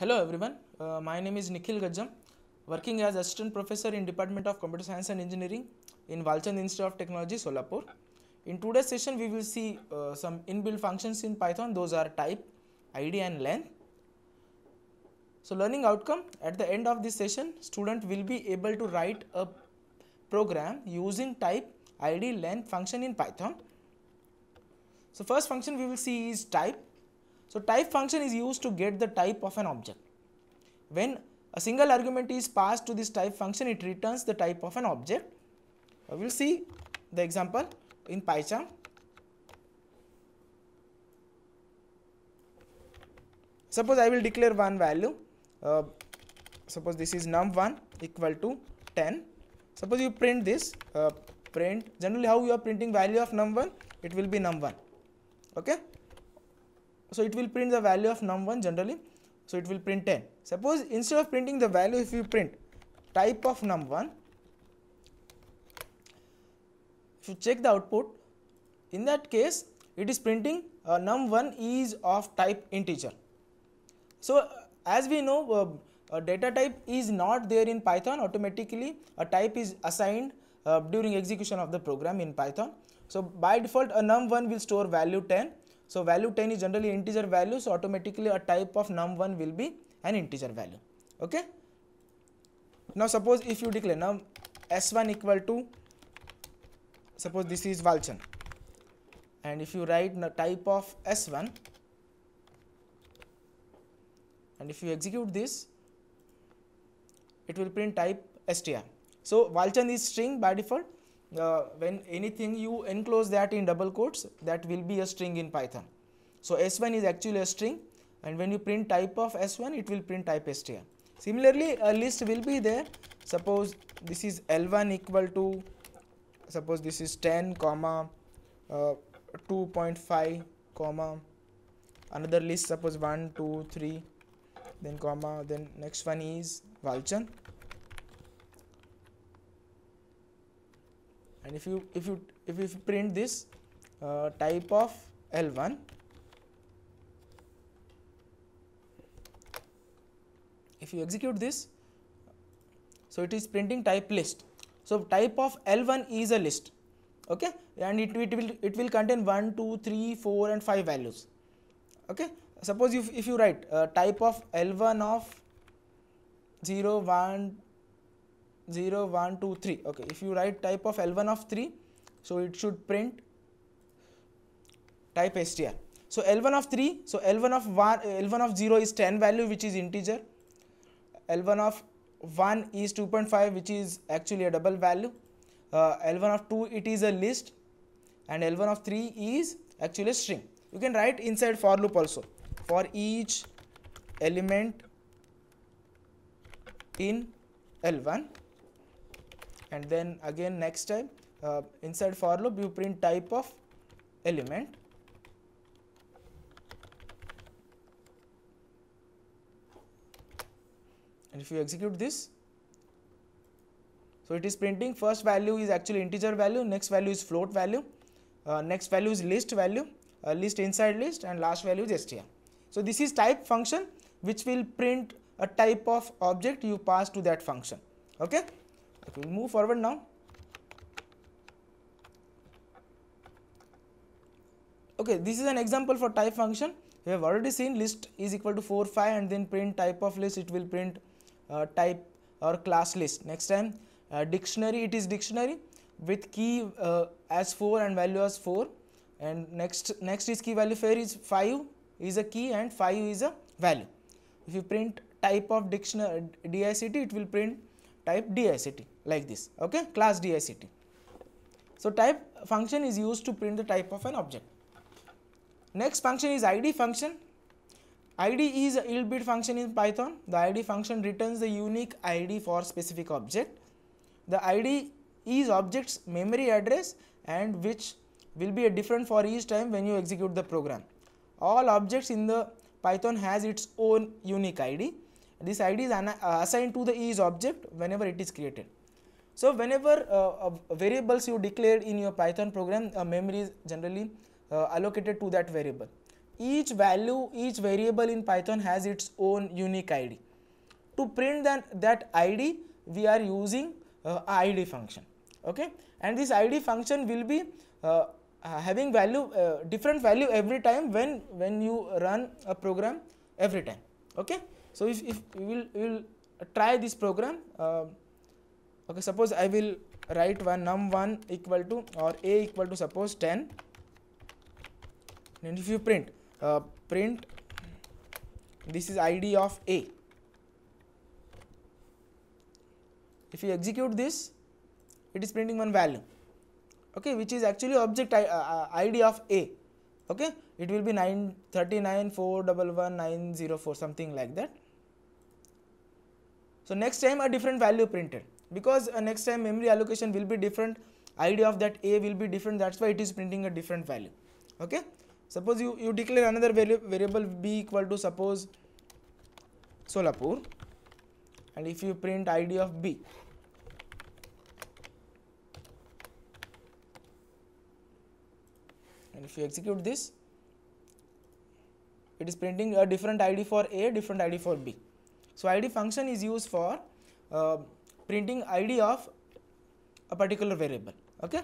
Hello everyone, uh, my name is Nikhil Gajam, working as Assistant Professor in Department of Computer Science and Engineering in Walchand Institute of Technology, Solapur. In today's session, we will see uh, some inbuilt functions in Python. Those are type, ID and len. So learning outcome, at the end of this session, student will be able to write a program using type, ID, len function in Python. So first function we will see is type so type function is used to get the type of an object. When a single argument is passed to this type function, it returns the type of an object. Uh, we will see the example in PyCharm. Suppose I will declare one value. Uh, suppose this is num1 equal to 10. Suppose you print this, uh, print, generally how you are printing value of num1, it will be num1, okay so it will print the value of num1 generally so it will print 10 suppose instead of printing the value if you print type of num1 if you check the output in that case it is printing uh, num1 is of type integer so uh, as we know uh, a uh, data type is not there in python automatically a type is assigned uh, during execution of the program in python so by default a num1 will store value 10 so value 10 is generally integer value. So automatically a type of num1 will be an integer value. Okay. Now suppose if you declare num s1 equal to suppose this is Valchan and if you write the type of s1 and if you execute this it will print type str. So Valchan is string by default uh, when anything you enclose that in double quotes that will be a string in Python. So, S1 is actually a string and when you print type of S1 it will print type STR. Similarly, a list will be there suppose this is L1 equal to suppose this is 10 comma uh, 2.5 comma another list suppose 1 2 3 then comma then next one is Valchan and if you if you if you print this uh, type of L1 if you execute this so it is printing type list so type of L1 is a list okay and it, it will it will contain 1 2 3 4 and 5 values okay suppose if, if you write uh, type of L1 of 0 1 0 1 2 3 okay if you write type of l1 of 3 so it should print type str so l1 of 3 so l1 of 1 uh, l1 of 0 is 10 value which is integer l1 of 1 is 2.5 which is actually a double value uh, l1 of 2 it is a list and l1 of 3 is actually a string you can write inside for loop also for each element in L1 and then again next time uh, inside for loop you print type of element and if you execute this so it is printing first value is actually integer value next value is float value uh, next value is list value uh, list inside list and last value is str so this is type function which will print a type of object you pass to that function okay okay we'll move forward now okay this is an example for type function we have already seen list is equal to 4 5 and then print type of list it will print uh, type or class list next time uh, dictionary it is dictionary with key uh, as 4 and value as 4 and next next is key value fair is 5 is a key and 5 is a value if you print type of dictionary dict it will print type dict like this okay class DICT. So, type function is used to print the type of an object. Next function is ID function. ID is a yield bit function in Python. The ID function returns the unique ID for specific object. The ID is object's memory address and which will be different for each time when you execute the program. All objects in the Python has its own unique ID. This ID is uh, assigned to the is object whenever it is created. So whenever uh, variables you declared in your Python program, uh, memory is generally uh, allocated to that variable. Each value, each variable in Python has its own unique ID. To print that, that ID, we are using uh, ID function. Okay, and this ID function will be uh, having value uh, different value every time when when you run a program every time okay so if, if we will we will try this program uh, okay suppose i will write one num1 equal to or a equal to suppose 10 and if you print uh, print this is id of a if you execute this it is printing one value okay which is actually object I, uh, uh id of a okay it will be 939411904 something like that so next time a different value printed because uh, next time memory allocation will be different id of that a will be different that's why it is printing a different value okay suppose you you declare another variable b equal to suppose solapur and if you print id of b and if you execute this it is printing a different id for a different id for b so id function is used for uh, printing id of a particular variable okay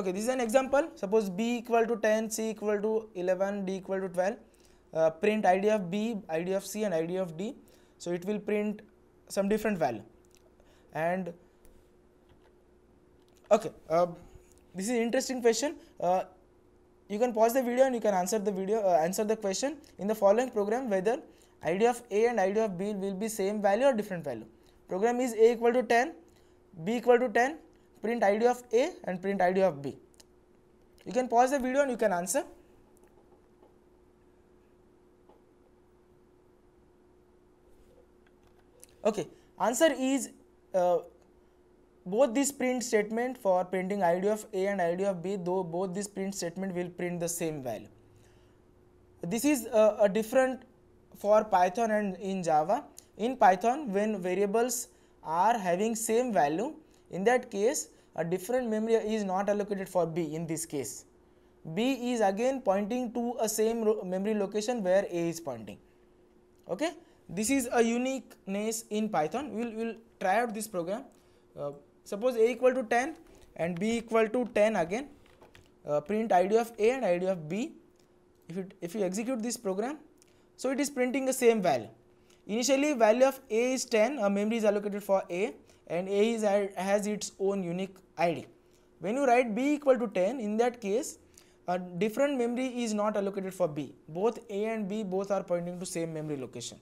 okay this is an example suppose b equal to 10 c equal to 11 d equal to 12 uh, print id of b id of c and id of d so it will print some different value and okay uh, this is interesting question uh, you can pause the video and you can answer the video uh, answer the question in the following program whether id of a and id of b will be same value or different value program is a equal to 10 b equal to 10 print id of a and print id of b you can pause the video and you can answer okay answer is uh, both these print statement for printing id of a and id of b though both these print statement will print the same value this is uh, a different for Python and in Java. In Python, when variables are having same value, in that case, a different memory is not allocated for B in this case. B is again pointing to a same memory location where A is pointing. Okay? This is a uniqueness in Python. We will we'll try out this program. Uh, suppose A equal to 10 and B equal to 10 again. Uh, print ID of A and ID of B. If, you if you execute this program, so it is printing the same value. Initially value of A is 10, a memory is allocated for A and A is, has its own unique ID. When you write B equal to 10, in that case, a different memory is not allocated for B. Both A and B both are pointing to same memory location.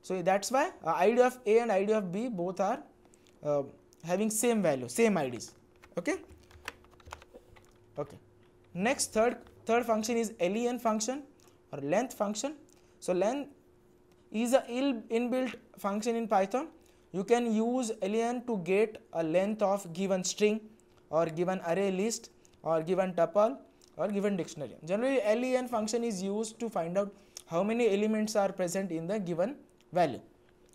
So that's why uh, ID of A and ID of B both are uh, having same value, same IDs. Okay. Okay. Next third third function is len function or length function. So length is a inbuilt function in Python. You can use len to get a length of given string or given array list or given tuple or given dictionary. Generally len function is used to find out how many elements are present in the given value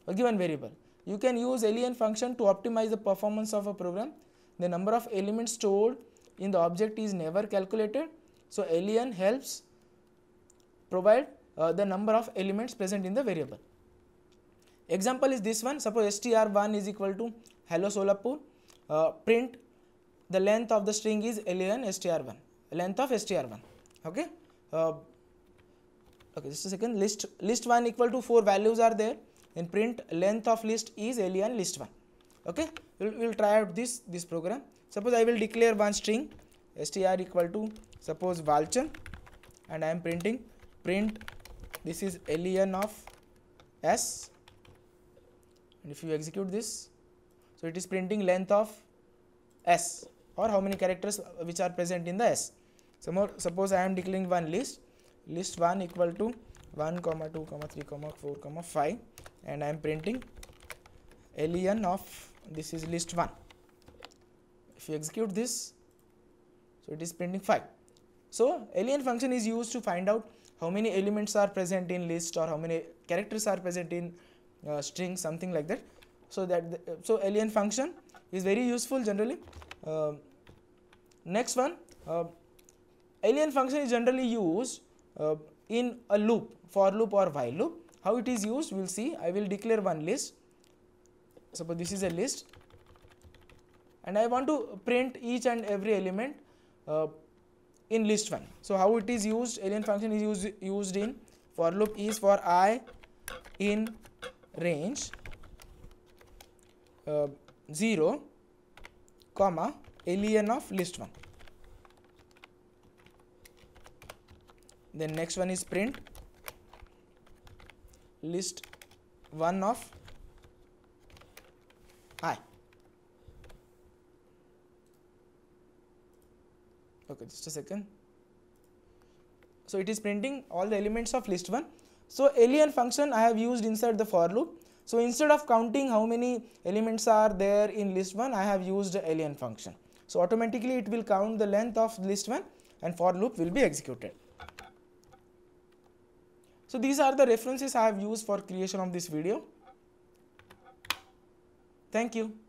or given variable. You can use len function to optimize the performance of a program. The number of elements stored in the object is never calculated. So len helps provide uh, the number of elements present in the variable. Example is this one, suppose str1 is equal to hello Solapur, uh, print the length of the string is len str1, length of str1, okay. Uh, okay, just a second, list, list 1 equal to 4 values are there, then print length of list is len list 1, okay. We will we'll try out this, this program. Suppose I will declare one string str equal to suppose Valchan and I am printing print this is len of s and if you execute this so it is printing length of s or how many characters which are present in the s so more suppose i am declaring one list list 1 equal to 1 comma 2 comma 3 comma 4 comma 5 and i am printing len of this is list 1 if you execute this so it is printing 5 so alien function is used to find out how many elements are present in list or how many characters are present in uh, string something like that. So that the, uh, so alien function is very useful generally. Uh, next one uh, alien function is generally used uh, in a loop for loop or while loop. How it is used we will see I will declare one list suppose this is a list and I want to print each and every element uh, in list one so how it is used alien function is used used in for loop is for i in range uh, 0 comma alien of list one then next one is print list one of i okay just a second so it is printing all the elements of list 1 so alien function i have used inside the for loop so instead of counting how many elements are there in list 1 i have used alien function so automatically it will count the length of list 1 and for loop will be executed so these are the references i have used for creation of this video thank you